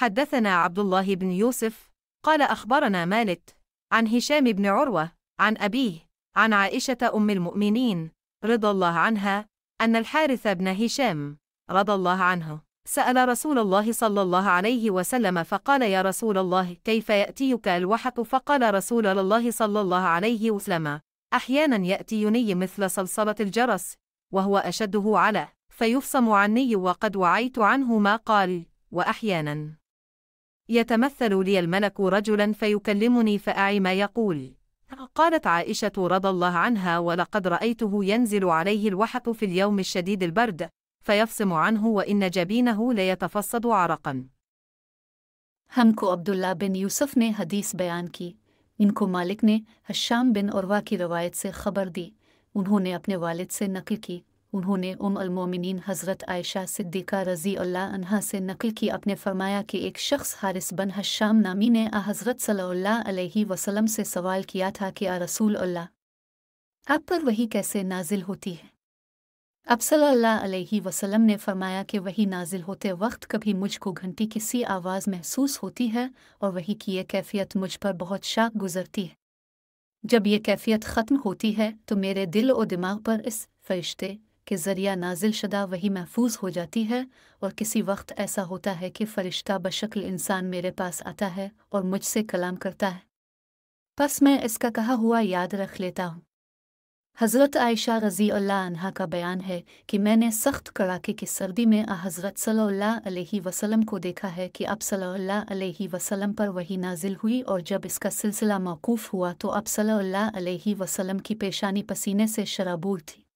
حدثنا عبد الله بن يوسف قال أخبرنا مالك عن هشام بن عروة عن أبيه عن عائشة أم المؤمنين رضى الله عنها أن الحارث بن هشام رضى الله عنه سأل رسول الله صلى الله عليه وسلم فقال يا رسول الله كيف يأتيك الوحك فقال رسول الله صلى الله عليه وسلم أحيانا يأتيني مثل صلصلة الجرس وهو أشده على فيفصم عني وقد وعيت عنه ما قال وأحيانا يتمثل لي الملك رجلا فيكلمني فأعي ما يقول قالت عائشة رضى الله عنها ولقد رأيته ينزل عليه الوحق في اليوم الشديد البرد فيفصم عنه وإن جبينه ليتفصد عرقا همكو عبد हमको अब्दुल्ला बिन यूसुफ ने हदीस बयान की इनको मालिक ने بن बिन औरवा की سے خبر खबर انہوں نے اپنے والد سے نقل کی انہوں نے ام المومنین حضرت عائشہ صدیقہ رضی اللہ عنہا سے نقل کی اپنے فرمایا کہ ایک شخص حارث بن حشام نامی نے آ حضرت صلی اللہ علیہ وسلم سے سوال کیا تھا کہ آ رسول اللہ آپ پر وہی کیسے نازل ہوتی ہے اب صلی اللہ علیہ وسلم نے فرمایا کہ وہی نازل ہوتے وقت کبھی مجھ کو گھنٹی کسی آواز محسوس ہوتی ہے اور وہی کی یہ کیفیت مجھ پر بہت شاک گزرتی ہے جب یہ کیفیت ختم ہوتی ہے تو میرے دل اور دماغ پر اس فرشتے کہ ذریعہ نازل شدہ وہی محفوظ ہو جاتی ہے اور کسی وقت ایسا ہوتا ہے کہ فرشتہ بشکل انسان میرے پاس آتا ہے اور مجھ سے کلام کرتا ہے بس میں اس کا کہا ہوا یاد رکھ لیتا ہوں حضرت عائشہ رضی اللہ عنہ کا بیان ہے کہ میں نے سخت کڑاکے کی سردی میں حضرت صلی اللہ علیہ وسلم کو دیکھا ہے کہ اب صلی اللہ علیہ وسلم پر وہی نازل ہوئی اور جب اس کا سلسلہ موقوف ہوا تو اب صلی اللہ علیہ وسلم کی پیشانی پسینے سے شرابور تھی